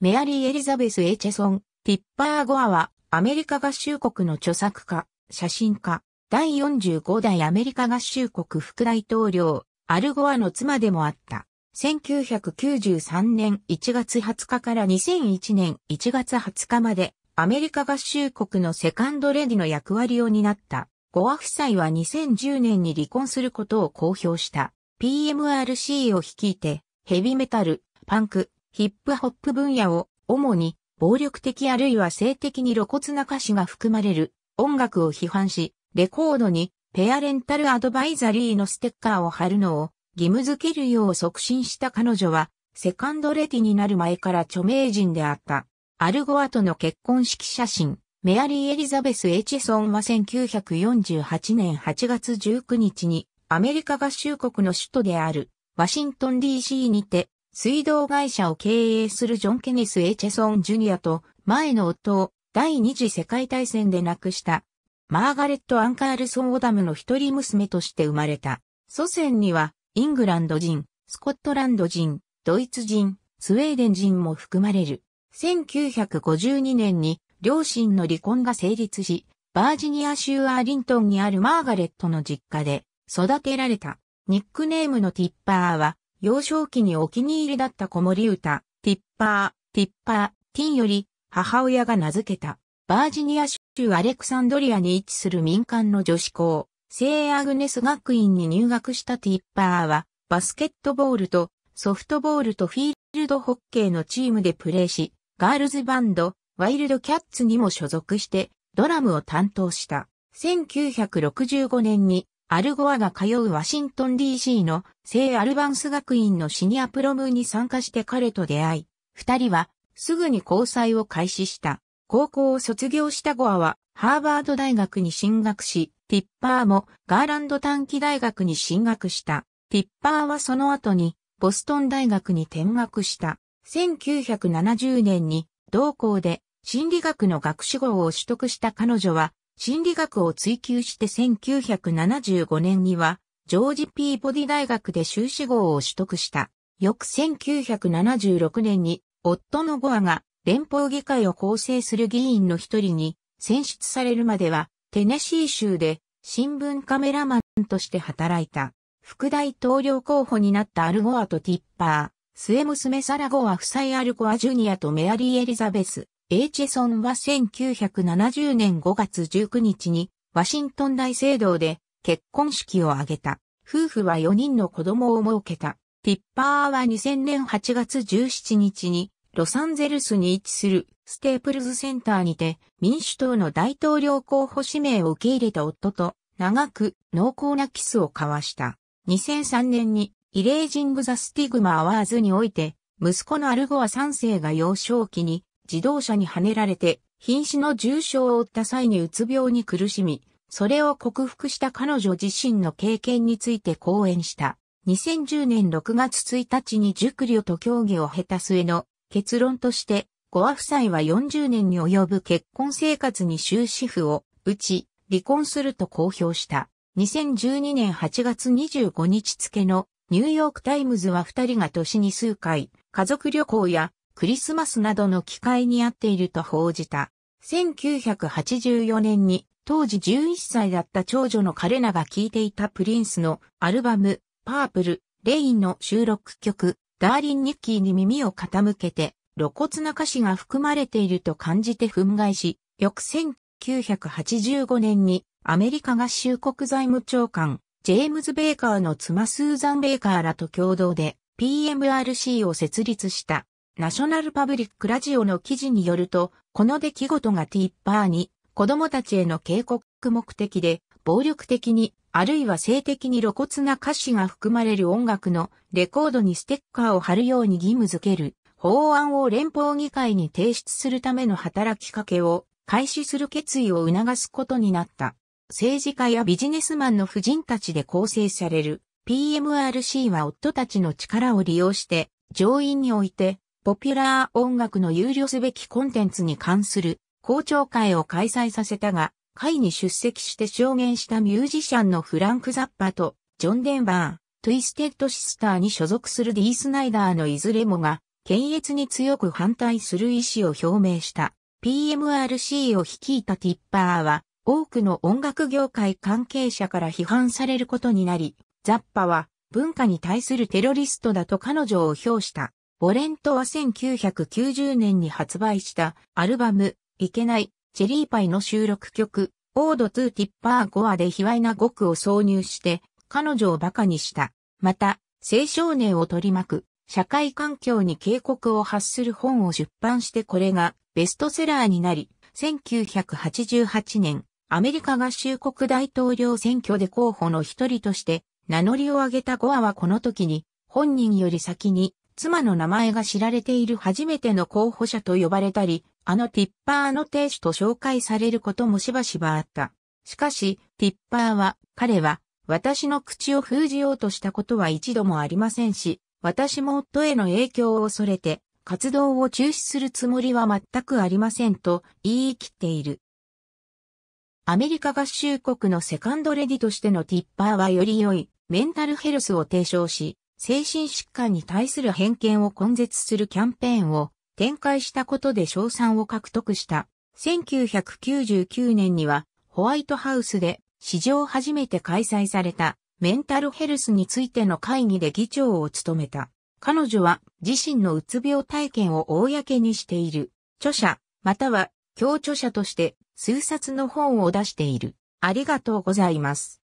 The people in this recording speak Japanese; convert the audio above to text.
メアリー・エリザベス・エチェソン、ピッパー・ゴアは、アメリカ合衆国の著作家、写真家、第45代アメリカ合衆国副大統領、アルゴアの妻でもあった。1993年1月20日から2001年1月20日まで、アメリカ合衆国のセカンドレディの役割を担った。ゴア夫妻は2010年に離婚することを公表した。PMRC を率いて、ヘビメタル、パンク、ヒップホップ分野を主に暴力的あるいは性的に露骨な歌詞が含まれる音楽を批判し、レコードにペアレンタルアドバイザリーのステッカーを貼るのを義務づけるよう促進した彼女は、セカンドレディになる前から著名人であった。アルゴアとの結婚式写真、メアリー・エリザベス・エチソンは1948年8月19日にアメリカ合衆国の首都であるワシントン DC にて水道会社を経営するジョン・ケネス・エチェソン・ジュニアと前の夫を第二次世界大戦で亡くしたマーガレット・アンカールソン・オダムの一人娘として生まれた。祖先にはイングランド人、スコットランド人、ドイツ人、スウェーデン人も含まれる。1952年に両親の離婚が成立し、バージニア州アーリントンにあるマーガレットの実家で育てられた。ニックネームのティッパーは幼少期にお気に入りだった子守歌、ティッパー、ティッパー、ティンより母親が名付けた、バージニア州アレクサンドリアに位置する民間の女子校、聖アグネス学院に入学したティッパーは、バスケットボールとソフトボールとフィールドホッケーのチームでプレーし、ガールズバンド、ワイルドキャッツにも所属して、ドラムを担当した。1965年にアルゴアが通うワシントン DC の聖アルバンス学院のシニアプロムに参加して彼と出会い、二人はすぐに交際を開始した。高校を卒業したゴアはハーバード大学に進学し、ティッパーもガーランド短期大学に進学した。ティッパーはその後にボストン大学に転学した。1970年に同校で心理学の学士号を取得した彼女は心理学を追求して1975年には、ジョージ・ピーボディ大学で修士号を取得した。翌1976年に、夫のゴアが連邦議会を構成する議員の一人に選出されるまでは、テネシー州で新聞カメラマンとして働いた。副大統領候補になったアルゴアとティッパー、末娘サラゴア夫妻アルゴアジュニアとメアリー・エリザベス、エイチェソンは1970年5月19日にワシントン大聖堂で結婚式を挙げた。夫婦は4人の子供を設けた。ピッパーは2000年8月17日にロサンゼルスに位置するステープルズセンターにて民主党の大統領候補指名を受け入れた夫と長く濃厚なキスを交わした。2003年にイレージング・ザ・スティグマ・アワーズにおいて息子のアルゴア3世が幼少期に自動車にはねられて、瀕死の重傷を負った際にうつ病に苦しみ、それを克服した彼女自身の経験について講演した。2010年6月1日に熟慮と協議を経た末の結論として、ゴア夫妻は40年に及ぶ結婚生活に終止符を打ち、離婚すると公表した。2012年8月25日付のニューヨークタイムズは二人が年に数回、家族旅行やクリスマスなどの機会に合っていると報じた。1984年に当時11歳だった長女の彼らが聴いていたプリンスのアルバムパープル、レインの収録曲ダーリン・ニッキーに耳を傾けて露骨な歌詞が含まれていると感じて憤慨し、翌1985年にアメリカ合衆国財務長官ジェームズ・ベーカーの妻スーザン・ベーカーらと共同で PMRC を設立した。ナショナルパブリックラジオの記事によると、この出来事がティッパーに子供たちへの警告目的で、暴力的に、あるいは性的に露骨な歌詞が含まれる音楽のレコードにステッカーを貼るように義務づける法案を連邦議会に提出するための働きかけを開始する決意を促すことになった。政治家やビジネスマンの婦人たちで構成される PMRC は夫たちの力を利用して上院においてポピュラー音楽の有料すべきコンテンツに関する公聴会を開催させたが、会に出席して証言したミュージシャンのフランク・ザッパとジョン・デンバー、トゥイステッド・シスターに所属するディー・スナイダーのいずれもが、検閲に強く反対する意思を表明した。PMRC を率いたティッパーは、多くの音楽業界関係者から批判されることになり、ザッパは文化に対するテロリストだと彼女を評した。ボレントは1990年に発売したアルバム、いけない、チェリーパイの収録曲、オードトゥーティッパーゴアで卑猥な語句を挿入して、彼女を馬鹿にした。また、青少年を取り巻く、社会環境に警告を発する本を出版してこれがベストセラーになり、1988年、アメリカ合衆国大統領選挙で候補の一人として名乗りを上げたゴアはこの時に、本人より先に妻の名前が知られている初めての候補者と呼ばれたり、あのティッパーの亭主と紹介されることもしばしばあった。しかし、ティッパーは、彼は、私の口を封じようとしたことは一度もありませんし、私も夫への影響を恐れて、活動を中止するつもりは全くありませんと言い切っている。アメリカ合衆国のセカンドレディとしてのティッパーはより良いメンタルヘルスを提唱し、精神疾患に対する偏見を根絶するキャンペーンを展開したことで賞賛を獲得した。1999年にはホワイトハウスで史上初めて開催されたメンタルヘルスについての会議で議長を務めた。彼女は自身のうつ病体験を公にしている。著者、または共著者として数冊の本を出している。ありがとうございます。